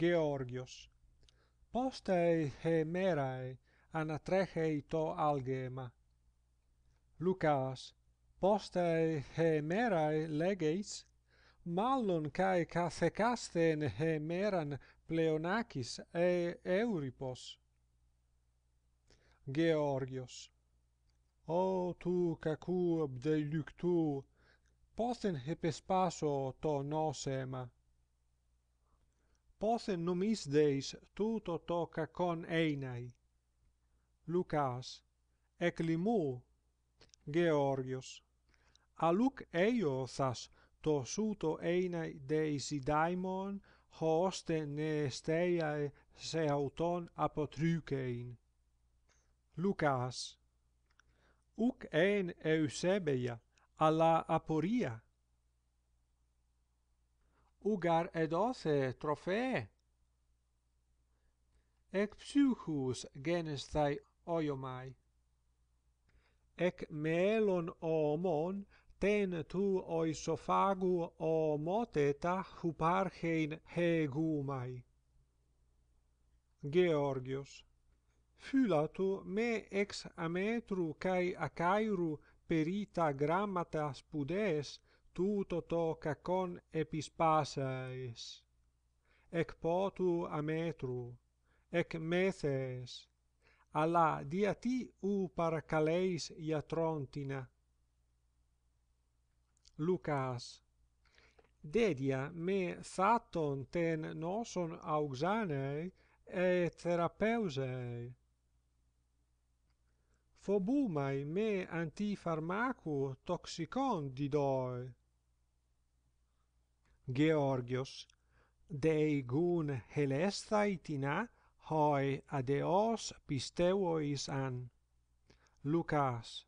Georgios Postae he merae to algema Lucas Postae he legeis mallon kai kathekasten he meran Pleonakis e Euripos Georgios O tu kakou de luktou posten hepespaso to nosema pose nomis deis tuto toca con einai. Lucas, ec limu, Georgios, a luc eio sas to suto einai deis i daimon, ne steiae se auton apotrucein. Lucas, uc ein eusebeia, alla aporia, ugar ed ose trofe ec psychus genes thai ec melon omon ten tu oi sofagu o moteta hu parhein georgios fula me ex ametru kai akairu perita grammata spudes tuto to cacon epispasaes ec potu a metru ec meses alla dia ti u par lucas dedia me faton ten noson auxane e therapeuse Fobumai me antifarmacu toxicon didoi Georgios, dei gun helestai tina hoi adeos pisteuois an. Lucas.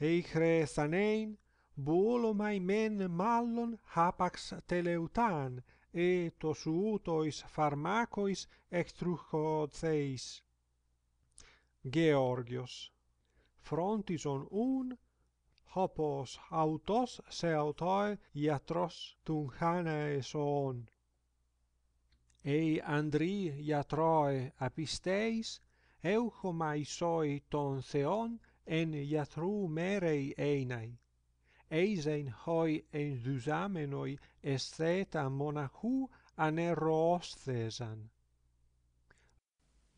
Eichre thanein, bulumai men mallon hapax teleutan, e tos utois pharmacois εκτρουχοθείς. Georgios. Frontison ούν, hopos autos se autoi iatros tun hanae soon. Ei andri iatroe apisteis, eucho homai ton theon en iatru merei einai. eisen hoi en zuzamenoi estheta monachu aneroos thesan.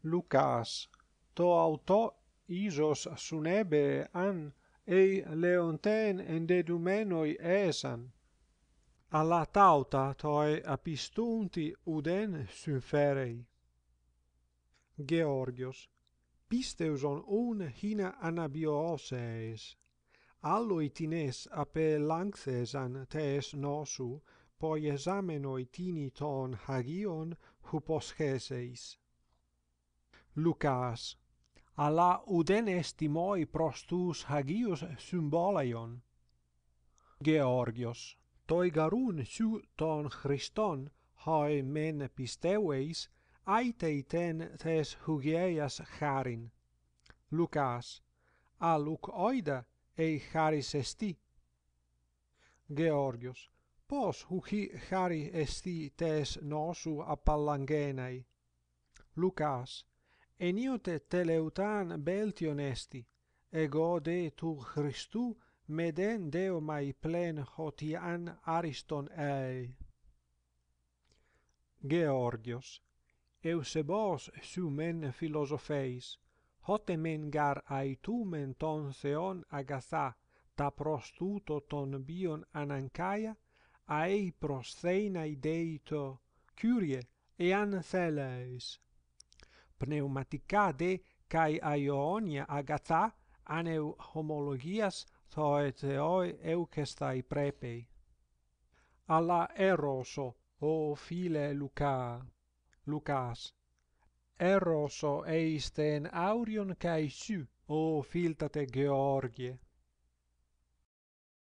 Lucas, to auto isos sunebe an, ei leonten en dedumenoi esan. Alla tauta toi apistunti uden synferei. Georgios, pisteuson un hina anabioosees. Allo itines ape lancesan tees nosu, poi esameno itini ton hagion huposceseis. Lucas, ala uden den estimoi prostus hagius symbolaion Georgios, toigarun siu ton Christon, hoi men pisteueis, aitei ten tes hugieias charin. Lucas, aluc oida e charis esti? Georgios, pos hugi chari esti tes nosu appallangenei? Lucas, eniote teleutan beltion esti, ego de tu christu meden deo mai plen hotian ariston ei georgios eusebos su men philosopheis hote men gar aitumen ton theon agatha ta prostuto ton bion anankaia ai prosthein ai deito curie e an pneumaticade kai aionia agatha aneu homologias toi teoi eucestai prepei. Alla eroso, o file Luca, Lucas, eroso eis ten aurion cae su, o filtate Georgie.